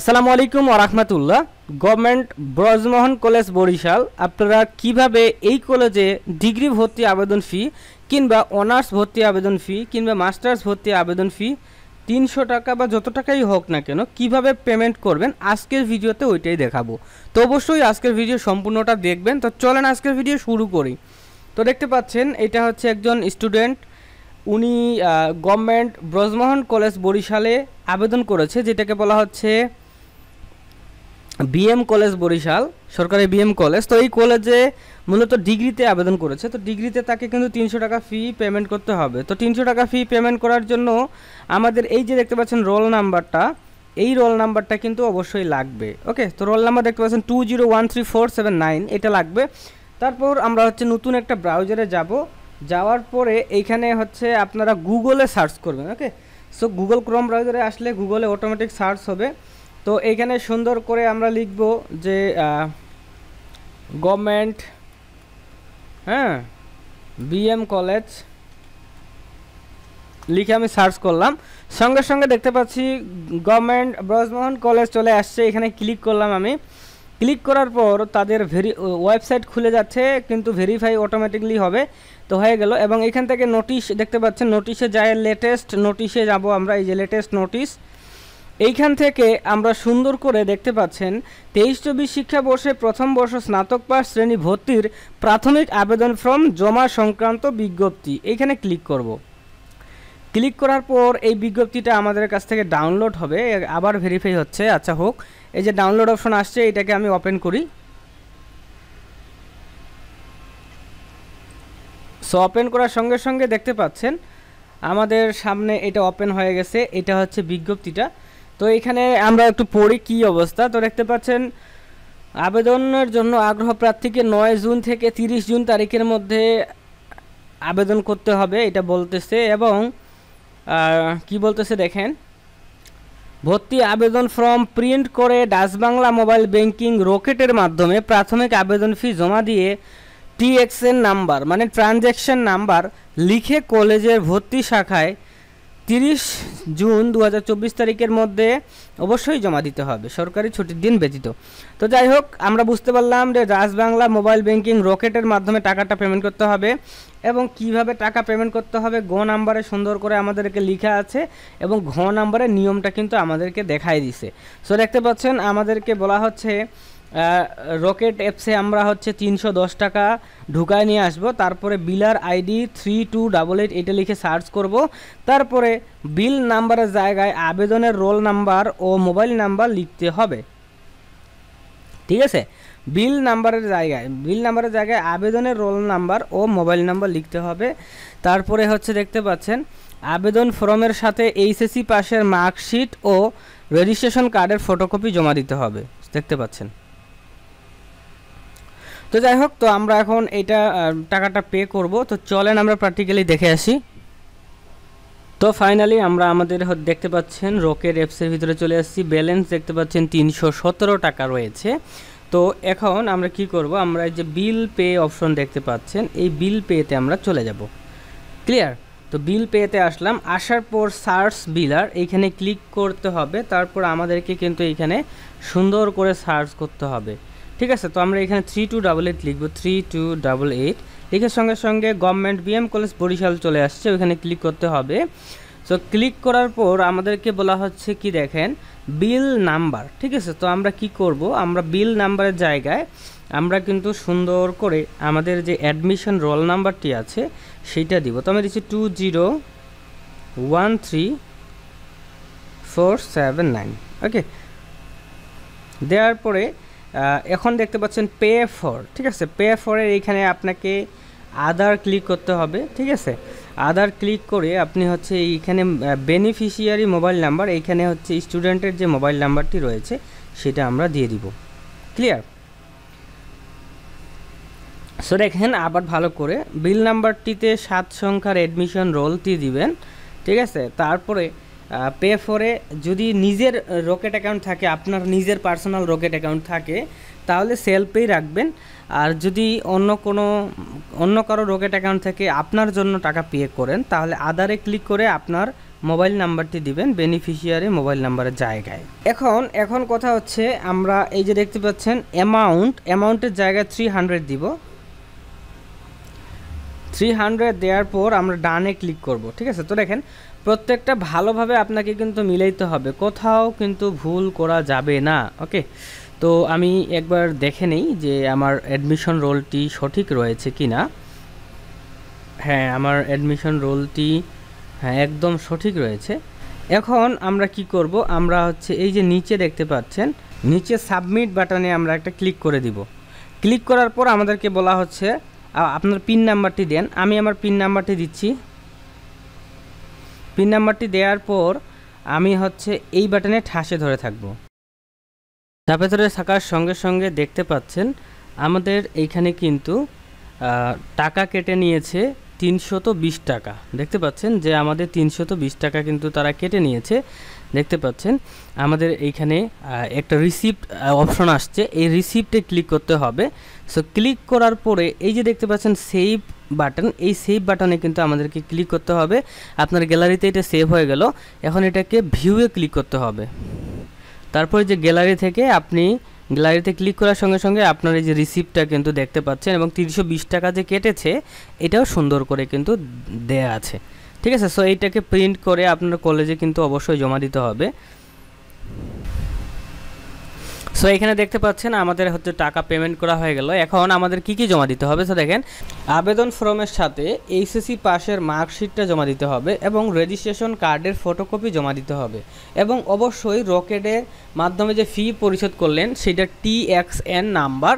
আসসালামু আলাইকুম রাহমাতুল্লাহ গভর্নমেন্ট ব্রজমোহন কলেজ বরিশাল আপনারা কিভাবে এই কলেজে ডিগ্রি ভর্তি আবেদন ফি কিংবা অনার্স ভর্তি আবেদন ফি কিংবা মাস্টার্স ভর্তি আবেদন ফি তিনশো টাকা বা যত টাকাই হোক না কেন কিভাবে পেমেন্ট করবেন আজকের ভিডিওতে ওইটাই দেখাবো তো অবশ্যই আজকের ভিডিও সম্পূর্ণটা দেখবেন তো চলেন আজকের ভিডিও শুরু করি তো দেখতে পাচ্ছেন এটা হচ্ছে একজন স্টুডেন্ট উনি গভর্নমেন্ট ব্রজমোহন কলেজ বরিশালে আবেদন করেছে যেটাকে বলা হচ্ছে বিএম কলেজ বরিশাল সরকারি বিএম কলেজ তো এই কলেজে মূলত ডিগ্রিতে আবেদন করেছে তো ডিগ্রিতে তাকে কিন্তু তিনশো টাকা ফি পেমেন্ট করতে হবে তো তিনশো টাকা ফি পেমেন্ট করার জন্য আমাদের এই যে দেখতে পাচ্ছেন রোল নাম্বারটা এই রোল নাম্বারটা কিন্তু অবশ্যই লাগবে ওকে তো রোল নাম্বার দেখতে পাচ্ছেন two zero one three four seven nine এটা লাগবে তারপর আমরা হচ্ছে নতুন একটা ব্রাউজারে যাব যাওয়ার পরে এইখানে হচ্ছে আপনারা গুগলে সার্চ করবেন ওকে সো গুগল ক্রোম ব্রাউজারে আসলে গুগলে অটোমেটিক সার্চ হবে তো এখানে সুন্দর করে আমরা লিখব যে গভর্নমেন্ট হ্যাঁ বিএম কলেজ লিখে আমি সার্চ করলাম সঙ্গে সঙ্গে দেখতে পাচ্ছি গভর্নমেন্ট ব্রজমোহন কলেজ চলে আসছে এখানে ক্লিক করলাম আমি ক্লিক করার পর তাদের ভেরি ওয়েবসাইট খুলে যাচ্ছে কিন্তু ভেরিফাই অটোমেটিকলি হবে তো হয়ে গেল এবং এখান থেকে নোটিশ দেখতে পাচ্ছেন নোটিশে যায় লেটেস্ট নোটিশে যাব আমরা এই যে লেটেস্ট নোটিশ এইখান থেকে আমরা সুন্দর করে দেখতে পাচ্ছেন তেইশ চব্বিশ শিক্ষাবর্ষে প্রথম বর্ষ স্নাতক পাশ শ্রেণী ভর্তির প্রাথমিক আবেদন ফর্ম জমা সংক্রান্ত বিজ্ঞপ্তি এইখানে ক্লিক করব। ক্লিক করার পর এই বিজ্ঞপ্তিটা আমাদের কাছ থেকে ডাউনলোড হবে আবার ভেরিফাই হচ্ছে আচ্ছা হোক এই যে ডাউনলোড অপশন আসছে এটাকে আমি ওপেন করি সো ওপেন করার সঙ্গে সঙ্গে দেখতে পাচ্ছেন আমাদের সামনে এটা ওপেন হয়ে গেছে এটা হচ্ছে বিজ্ঞপ্তিটা তো এখানে আমরা একটু পড়ি কি অবস্থা তো দেখতে পাচ্ছেন আবেদনের জন্য আগ্রহ প্রার্থীকে নয় জুন থেকে তিরিশ জুন তারিখের মধ্যে আবেদন করতে হবে এটা বলতেছে এবং কি বলতেছে দেখেন ভর্তি আবেদন ফর্ম প্রিন্ট করে ডাচবাংলা মোবাইল ব্যাংকিং রকেটের মাধ্যমে প্রাথমিক আবেদন ফি জমা দিয়ে টিএক্সএন নাম্বার মানে ট্রানজ্যাকশন নাম্বার লিখে কলেজের ভর্তি শাখায় তিরিশ জুন দু তারিখের মধ্যে অবশ্যই জমা দিতে হবে সরকারি ছুটির দিন ব্যতীত তো যাই হোক আমরা বুঝতে পারলাম যে রাজবাংলা মোবাইল ব্যাংকিং রকেটের মাধ্যমে টাকাটা পেমেন্ট করতে হবে এবং কিভাবে টাকা পেমেন্ট করতে হবে ঘ নাম্বারে সুন্দর করে আমাদেরকে লিখা আছে এবং ঘ নাম্বারের নিয়মটা কিন্তু আমাদেরকে দেখাই দিছে সো দেখতে পাচ্ছেন আমাদেরকে বলা হচ্ছে রকেট অ্যাপসে আমরা হচ্ছে তিনশো দশ টাকা ঢুকায় নিয়ে আসব তারপরে biller ID three two double eight এটা লিখে সার্চ করব তারপরে বিল নাম্বারের জায়গায় আবেদনের রোল নাম্বার ও মোবাইল নাম্বার লিখতে হবে ঠিক আছে বিল নাম্বারের জায়গায় বিল নাম্বারের জায়গায় আবেদনের রোল নাম্বার ও মোবাইল নাম্বার লিখতে হবে তারপরে হচ্ছে দেখতে পাচ্ছেন আবেদন ফর্মের সাথে এইচএসি পাশের মার্কশিট ও রেজিস্ট্রেশন কার্ডের ফটোকপি জমা দিতে হবে দেখতে পাচ্ছেন তো যাই হোক তো আমরা এখন এটা টাকাটা পে করব তো চলেন আমরা প্র্যাকটিক্যালি দেখে আসি তো ফাইনালি আমরা আমাদের দেখতে পাচ্ছেন রকের অ্যাপসের ভিতরে চলে আসছি ব্যালেন্স দেখতে পাচ্ছেন তিনশো টাকা রয়েছে তো এখন আমরা কি করব আমরা যে বিল পে অপশন দেখতে পাচ্ছেন এই বিল পেতে আমরা চলে যাব ক্লিয়ার তো বিল পেতে আসলাম আসার পর সার্চ বিলার এইখানে ক্লিক করতে হবে তারপর আমাদেরকে কিন্তু এইখানে সুন্দর করে সার্চ করতে হবে ঠিক আছে তো আমরা এখানে থ্রি টু ডাবল এইট লিখবো থ্রি টু ডাবল এইট লিখে সঙ্গে সঙ্গে গভর্নমেন্ট বিএম কলেজ বরিশাল চলে আসছে ওইখানে ক্লিক করতে হবে সো ক্লিক করার পর আমাদেরকে বলা হচ্ছে কি দেখেন বিল নাম্বার ঠিক আছে তো আমরা কি করব আমরা বিল নাম্বারের জায়গায় আমরা কিন্তু সুন্দর করে আমাদের যে অ্যাডমিশন রোল নাম্বারটি আছে সেইটা দিব তো আমি দিচ্ছি two zero one three four seven nine okay দেওয়ার পরে এখন দেখতে পাচ্ছেন পে ফর ঠিক আছে পে ফরের এইখানে আপনাকে আদার ক্লিক করতে হবে ঠিক আছে আদার ক্লিক করে আপনি হচ্ছে এইখানে বেনিফিশিয়ারি মোবাইল নাম্বার এইখানে হচ্ছে স্টুডেন্টের যে মোবাইল নাম্বারটি রয়েছে সেটা আমরা দিয়ে দিব ক্লিয়ার সো দেখেন আবার ভালো করে বিল নাম্বারটিতে সাত সংখ্যার অ্যাডমিশন রোলটি দিবেন ঠিক আছে তারপরে পে ফোরে যদি নিজের রকেট অ্যাকাউন্ট থাকে আপনার নিজের পার্সোনাল রকেট অ্যাকাউন্ট থাকে তাহলে সেলফেই রাখবেন আর যদি অন্য কোনো অন্য কারো রকেট অ্যাকাউন্ট থেকে আপনার জন্য টাকা পে করেন তাহলে আধারে ক্লিক করে আপনার মোবাইল নাম্বারটি দিবেন বেনিফিশিয়ারি মোবাইল নাম্বারের জায়গায় এখন এখন কথা হচ্ছে আমরা এই যে দেখতে পাচ্ছেন অ্যামাউন্ট অ্যামাউন্টের জায়গায় থ্রি হান্ড্রেড দিব থ্রি হান্ড্রেড দেওয়ার পর আমরা ডানে ক্লিক করব ঠিক আছে তো দেখেন প্রত্যেকটা ভালোভাবে আপনাকে কিন্তু মিলাইতে হবে কোথাও কিন্তু ভুল করা যাবে না ওকে তো আমি একবার দেখে নেই যে আমার অ্যাডমিশন রোলটি সঠিক রয়েছে কি না হ্যাঁ আমার অ্যাডমিশন রোলটি হ্যাঁ একদম সঠিক রয়েছে এখন আমরা কি করব আমরা হচ্ছে এই যে নিচে দেখতে পাচ্ছেন নিচে সাবমিট বাটনে আমরা একটা ক্লিক করে দিব ক্লিক করার পর আমাদেরকে বলা হচ্ছে আপনার পিন নাম্বারটি দেন আমি আমার পিন নাম্বারটি দিচ্ছি পিন নাম্বারটি দেওয়ার পর আমি হচ্ছে এই বাটনে ঠাসে ধরে থাকব চাপে ধরে থাকার সঙ্গে সঙ্গে দেখতে পাচ্ছেন আমাদের এইখানে কিন্তু টাকা কেটে নিয়েছে তিনশত বিশ টাকা দেখতে পাচ্ছেন যে আমাদের তিনশত বিশ টাকা কিন্তু তারা কেটে নিয়েছে দেখতে পাচ্ছেন আমাদের এইখানে একটা রিসিপ্ট অপশন আসছে এই রিসিপ্টে ক্লিক করতে হবে সো ক্লিক করার পরে এই যে দেখতে পাচ্ছেন সেভ বাটন এই সেভ বাটনে কিন্তু আমাদেরকে ক্লিক করতে হবে আপনার গ্যালারিতে এটা সেভ হয়ে গেল এখন এটাকে ভিউয়ে ক্লিক করতে হবে তারপরে যে গ্যালারি থেকে আপনি গ্যালারিতে ক্লিক করার সঙ্গে সঙ্গে আপনার এই যে রিসিপ্টটা কিন্তু দেখতে পাচ্ছেন এবং তিনশো টাকা যে কেটেছে এটাও সুন্দর করে কিন্তু দেয়া আছে ঠিক আছে সো এইটাকে প্রিন্ট করে আপনার কলেজে কিন্তু অবশ্যই জমা দিতে হবে সো এখানে দেখতে পাচ্ছেন আমাদের হচ্ছে টাকা পেমেন্ট করা হয়ে গেল এখন আমাদের কি কি জমা দিতে হবে স্যার দেখেন আবেদন ফর্মের সাথে এইচএসসি e পাশের মার্কশিটটা জমা দিতে হবে এবং রেজিস্ট্রেশন কার্ডের ফটোকপি জমা দিতে হবে এবং অবশ্যই রকেটের মাধ্যমে যে ফি পরিশোধ করলেন সেটা টি এক্স এন নাম্বার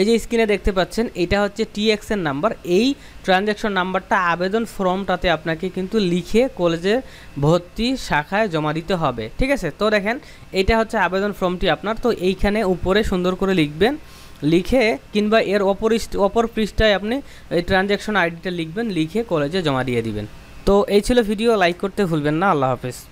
এই যে স্ক্রিনে দেখতে পাচ্ছেন এটা হচ্ছে টিএক্সের নাম্বার এই ট্রানজ্যাকশন নাম্বারটা আবেদন ফর্মটাতে আপনাকে কিন্তু লিখে কলেজে ভর্তি শাখায় জমা দিতে হবে ঠিক আছে তো দেখেন এটা হচ্ছে আবেদন ফর্মটি আপনার তো এইখানে উপরে সুন্দর করে লিখবেন লিখে কিংবা এর অপর অপর পৃষ্ঠায় আপনি এই ট্রানজ্যাকশন আইডিটা লিখবেন লিখে কলেজে জমা দিয়ে দিবেন তো এই ছিল ভিডিও লাইক করতে ভুলবেন না আল্লাহ হাফেজ